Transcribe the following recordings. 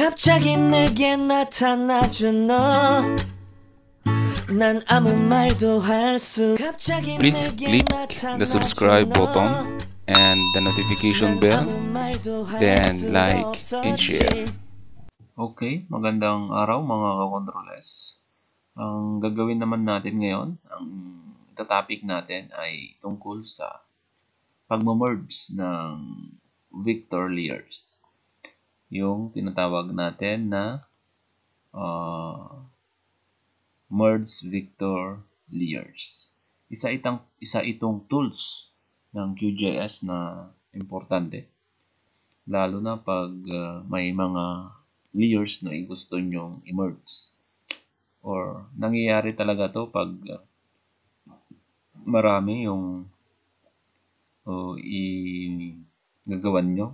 갑자기 내게 나타나준 너. 난 아무 말도 할수 갑자기 Please click the subscribe button and the notification bell then like and share. Okay, magandang araw mga ka-controllers. Ang gagawin naman natin ngayon, ang itatopic natin ay tungkol sa pagmamerge ng Victor Lears yung tinatawag natin na uh, Merge Victor Layers. Isa itang isa itong tools ng QGIS na importante lalo na pag uh, may mga layers na gusto nyong i-merge. Or nangyayari talaga 'to pag uh, marami yung uh, i gagawan nyo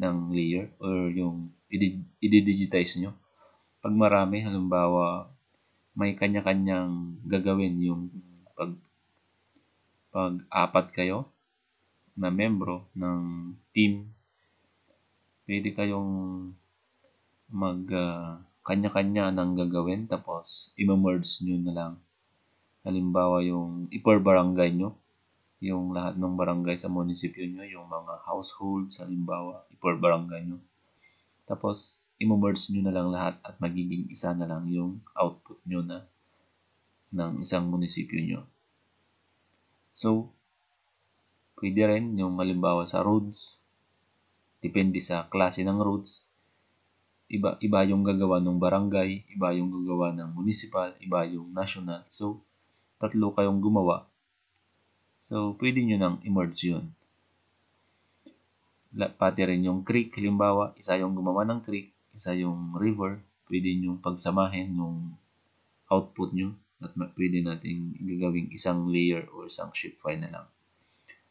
ng layer or yung i-digitize nyo. Pag marami, halimbawa, may kanya-kanyang gagawin yung pag pag-apat kayo na membro ng team, pwede kayong mag uh, kanya-kanya nang gagawin tapos i-merge nyo na lang. Halimbawa yung i barangay nyo, yung lahat ng barangay sa munisipyo nyo, yung mga household, sa limbawa, per barangay nyo. Tapos, imumerge nyo na lang lahat at magiging isa na lang yung output nyo na ng isang munisipyo nyo. So, pwede rin yung malimbawa sa roads, depende sa klase ng roads, iba, iba yung gagawa ng barangay, iba yung gagawa ng municipal, iba yung national. So, tatlo kayong gumawa So, pwede nyo nang i-merge yun. Pati rin yung creek, halimbawa, isa yung gumawa ng creek, isa yung river, pwede nyo pagsamahin yung output nyo at pwede natin gagawing isang layer o isang shapefile na lang.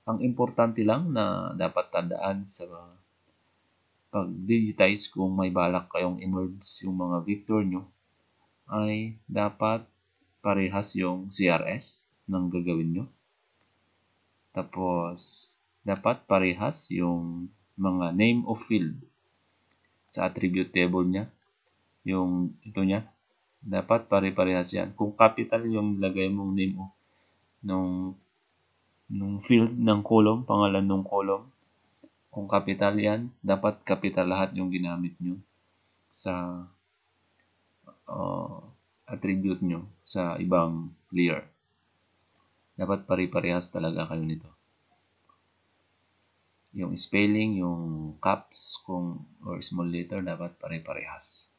Ang importante lang na dapat tandaan sa pag-digitize kung may balak kayong emerge yung mga vector nyo ay dapat parehas yung CRS ng gagawin nyo tapos, dapat parehas yung mga name of field sa attribute table niya. Yung ito niya. Dapat pare-parehas yan. Kung capital yung lagay mong name of nung nung field ng column, pangalan ng column. Kung capital yan, dapat capital lahat yung ginamit nyo sa uh, attribute nyo sa ibang layer. Dapat pare-parehas talaga kayo nito. Yung spelling, yung caps, kung, or small letter, dapat pare-parehas.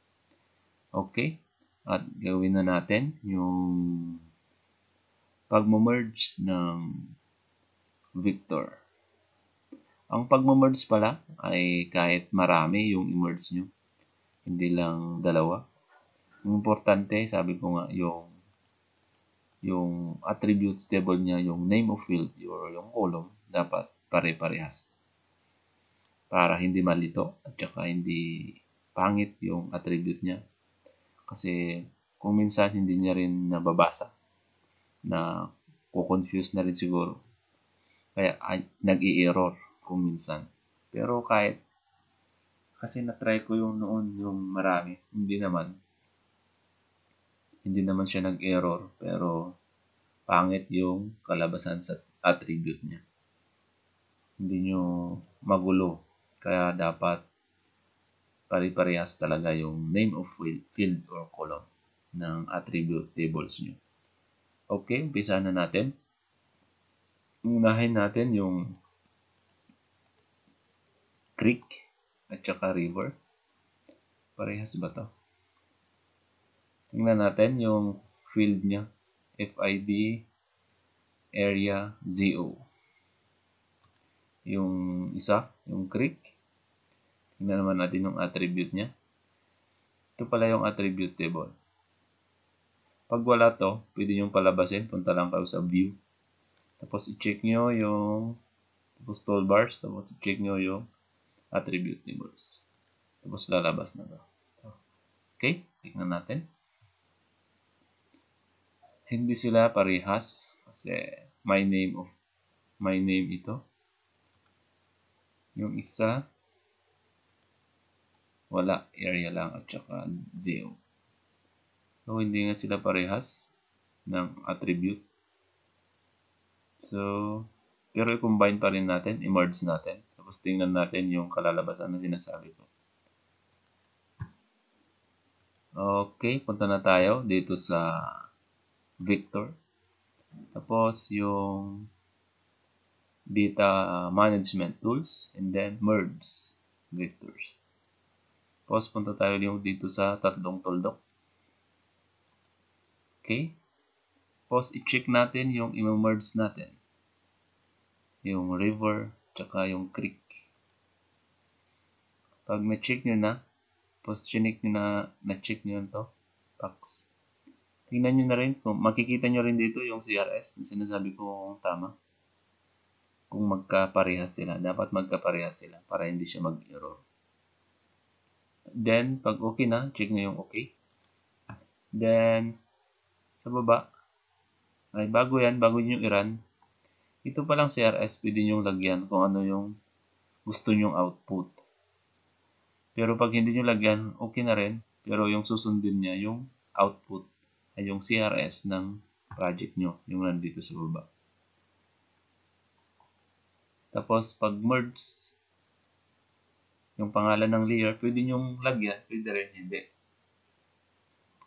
Okay? At gawin na natin yung pagmo-merge ng Victor. Ang pagmo-merge pala ay kahit marami yung emerge nyo, hindi lang dalawa. Ang importante, sabi ko nga, yung yung attributes table niya, yung name of field or yung column, dapat pare-parehas. Para hindi malito at saka hindi pangit yung attribute niya. Kasi kung minsan hindi niya rin nababasa na kukonfuse na rin siguro. Kaya nag-i-error kung minsan. Pero kahit kasi na-try ko yung noon yung marami, hindi naman hindi naman siya nag-error pero pangit yung kalabasan sa attribute niya. Hindi nyo magulo. Kaya dapat pare-parehas talaga yung name of field or column ng attribute tables nyo. Okay, umpisa na natin. Unahin natin yung creek at saka river. Parehas ba to? Tingnan natin yung field niya. FID area 0. Yung isa, yung creek. Tingnan naman natin yung attribute niya. Ito pala yung attribute table. Pag wala to, pwede nyo palabasin. Punta lang kayo sa view. Tapos i-check nyo yung tapos toolbars. Tapos i-check nyo yung attribute tables. Tapos lalabas na to. Okay, tignan natin hindi sila parehas kasi my name of my name ito. Yung isa wala area lang at saka zero. So hindi nga sila parehas ng attribute. So pero i-combine pa rin natin, i-merge natin. Tapos tingnan natin yung kalalabasan na sinasabi ko. Okay, punta na tayo dito sa Victor. Tapos yung data management tools and then merge vectors. Tapos punta tayo dito sa tatlong tuldok. Okay? Tapos i-check natin yung i-merge natin. Yung river, tsaka yung creek. Pag na-check nyo na, tapos chinik nyo na, na-check nyo to, packs. Tingnan nyo na rin kung makikita nyo rin dito yung CRS na sinasabi ko tama. Kung magkaparehas sila, dapat magkaparehas sila para hindi siya mag-error. Then, pag okay na, check nyo yung okay. Then, sa baba, ay bago yan, bago nyo i-run, ito palang CRS pwede nyo lagyan kung ano yung gusto nyong output. Pero pag hindi nyo lagyan, okay na rin. Pero yung susundin niya, yung output ay yung CRS ng project nyo, yung nandito sa baba. Tapos, pag merge, yung pangalan ng layer, pwede nyong lagyan, pwede rin hindi.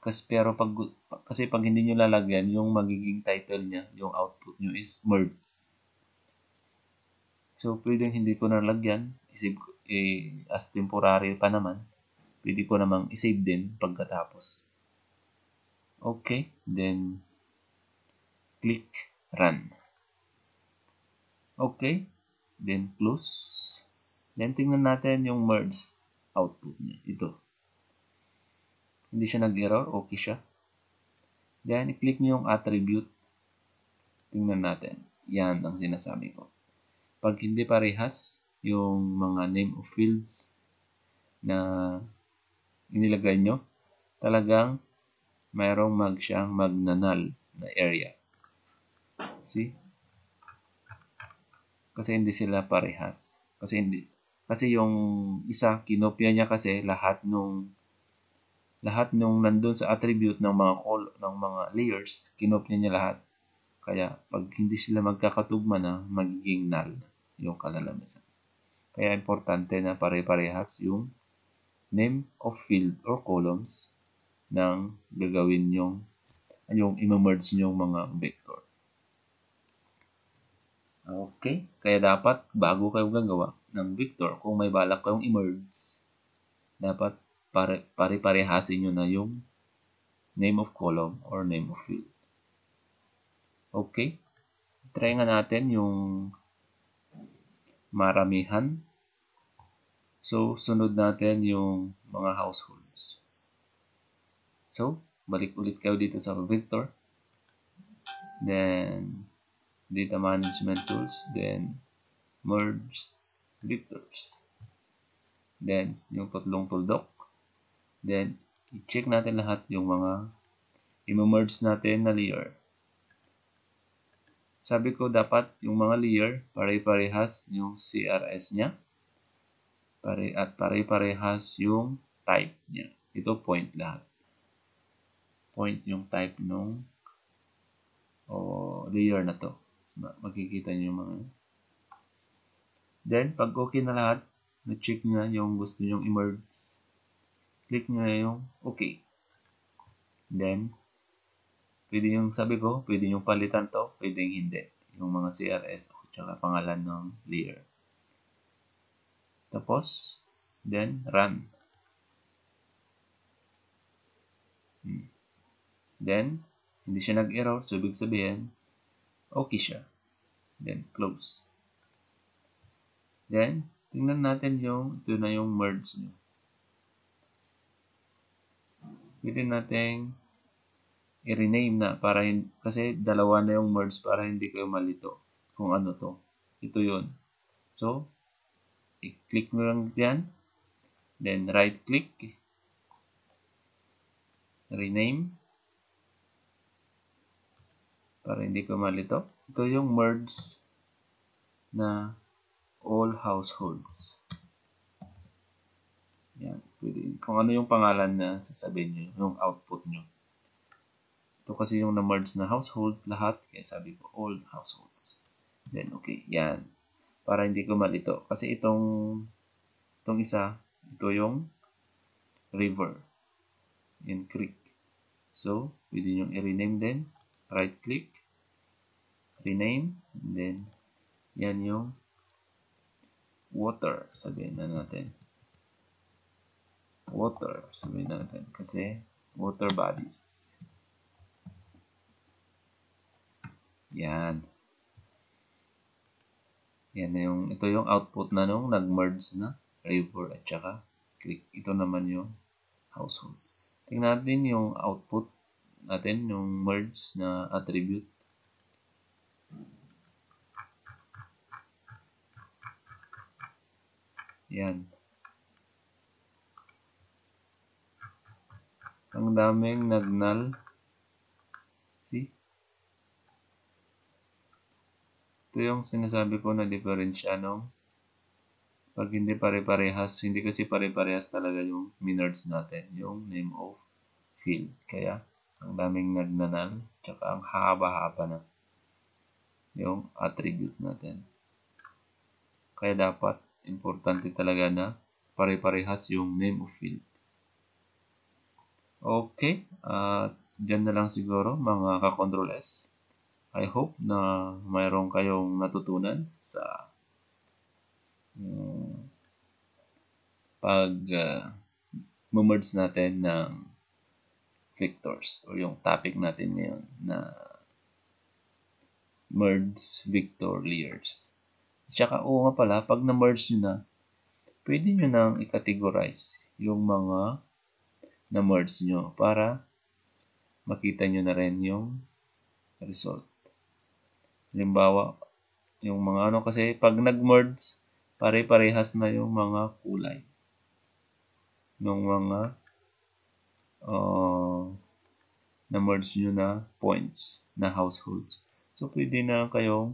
Kasi, pero pag, kasi pag hindi nyo lalagyan, yung magiging title niya, yung output nyo is merge. So, pwede hindi ko nalagyan, isip, eh, as temporary pa naman, pwede ko namang isave din pagkatapos okay then click run okay then close then tingnan natin yung merge output niya ito hindi siya nag-error okay siya then click niyo yung attribute tingnan natin yan ang sinasabi ko pag hindi parehas yung mga name of fields na inilagay nyo, talagang mayroong mag siyang magnanal na area. See? Kasi hindi sila parehas. Kasi hindi kasi yung isa kinopya niya kasi lahat nung lahat nung nandun sa attribute ng mga call, ng mga layers, kinopya niya lahat. Kaya pag hindi sila magkakatugma na, magiging null yung kalalabasan. Kaya importante na pare-parehas yung name of field or columns ng gagawin yung yung i-merge yung mga vector. Okay? Kaya dapat bago kayo gagawa ng vector, kung may balak kayong i-merge, dapat pare, pare-parehasin nyo na yung name of column or name of field. Okay? Try nga natin yung maramihan. So, sunod natin yung mga households. So, balik ulit kayo dito sa Victor. Then, Data Management Tools. Then, Merge Victors. Then, yung tatlong tuldok. Then, i-check natin lahat yung mga i-merge natin na layer. Sabi ko dapat yung mga layer pare-parehas yung CRS niya pare at pare-parehas yung type niya. Ito point lahat point yung type nung o layer na to. So, makikita nyo yung mga Then, pag okay na lahat, na-check nyo na yung gusto nyong i-merge. Click nyo na yung okay. Then, pwede yung sabi ko, pwede yung palitan to, pwede yung hindi. Yung mga CRS o tsaka pangalan ng layer. Tapos, then run. Hmm. Then, hindi siya nag-error. So, ibig sabihin, okay siya. Then, close. Then, tingnan natin yung, ito na yung merge nyo. Pwede natin i-rename na para hindi, kasi dalawa na yung merge para hindi kayo malito kung ano to. Ito yon So, i-click mo lang yan. Then, right click. Rename para hindi ko malito. Ito yung merge na all households. Yan. Pwede, kung ano yung pangalan na sasabihin nyo, yung output nyo. Ito kasi yung na-merge na household, lahat. Kaya sabi ko, all households. Then, okay. Yan. Para hindi ko malito. Kasi itong, itong isa, ito yung river and creek. So, pwede nyo i-rename din. Right click rename, and then yan yung water, sabihin na natin. Water, sabihin na natin. Kasi, water bodies. Yan. Yan na yung, ito yung output na nung nag-merge na river at saka click. Ito naman yung household. Tingnan natin yung output natin, yung merge na attribute Yan. Ang daming nagnal. See? Ito yung sinasabi ko na diferensya ano? nung pag hindi pare-parehas, hindi kasi pare-parehas talaga yung minards natin, yung name of field. Kaya, ang daming nagnanan, tsaka ang haba-haba na yung attributes natin. Kaya dapat importante talaga na pare-parehas yung name of field. Okay, at uh, dyan na lang siguro mga ka-Control S. I hope na mayroon kayong natutunan sa um, pag uh, ah, merge natin ng vectors o yung topic natin ngayon na merge vector layers. Tsaka, oo nga pala, pag na-merge nyo na, pwede nyo nang i-categorize yung mga na-merge nyo para makita nyo na rin yung result. Halimbawa, yung mga ano kasi, pag nag-merge, pare-parehas na yung mga kulay ng mga uh, na-merge nyo na points na households. So, pwede na kayong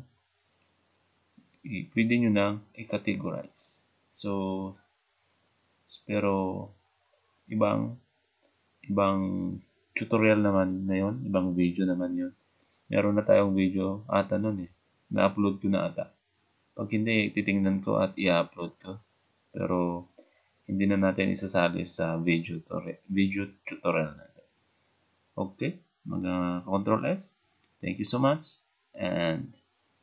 eh, pwede nyo nang i-categorize. So, pero ibang ibang tutorial naman na yon, ibang video naman yon. Meron na tayong video ata nun eh. Na-upload ko na ata. Pag hindi, titingnan ko at i-upload ko. Pero hindi na natin isasali sa video, video tutorial natin. Okay? Mga control S. Thank you so much and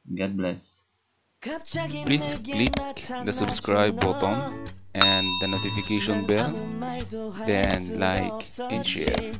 God bless. Please click the subscribe button and the notification bell, then like and share.